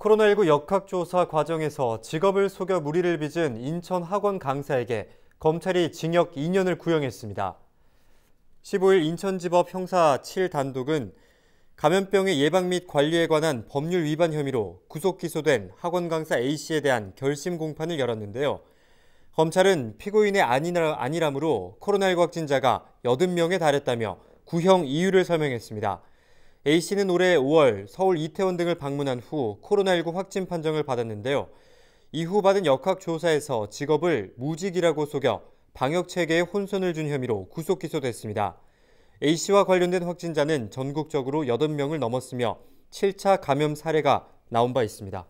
코로나19 역학조사 과정에서 직업을 속여 무리를 빚은 인천 학원 강사에게 검찰이 징역 2년을 구형했습니다. 15일 인천지법 형사 7단독은 감염병의 예방 및 관리에 관한 법률 위반 혐의로 구속 기소된 학원 강사 A씨에 대한 결심 공판을 열었는데요. 검찰은 피고인의 아니라, 아니람으로 코로나19 확진자가 80명에 달했다며 구형 이유를 설명했습니다. A씨는 올해 5월 서울 이태원 등을 방문한 후 코로나19 확진 판정을 받았는데요. 이후 받은 역학조사에서 직업을 무직이라고 속여 방역체계에 혼선을 준 혐의로 구속 기소됐습니다. A씨와 관련된 확진자는 전국적으로 8명을 넘었으며 7차 감염 사례가 나온 바 있습니다.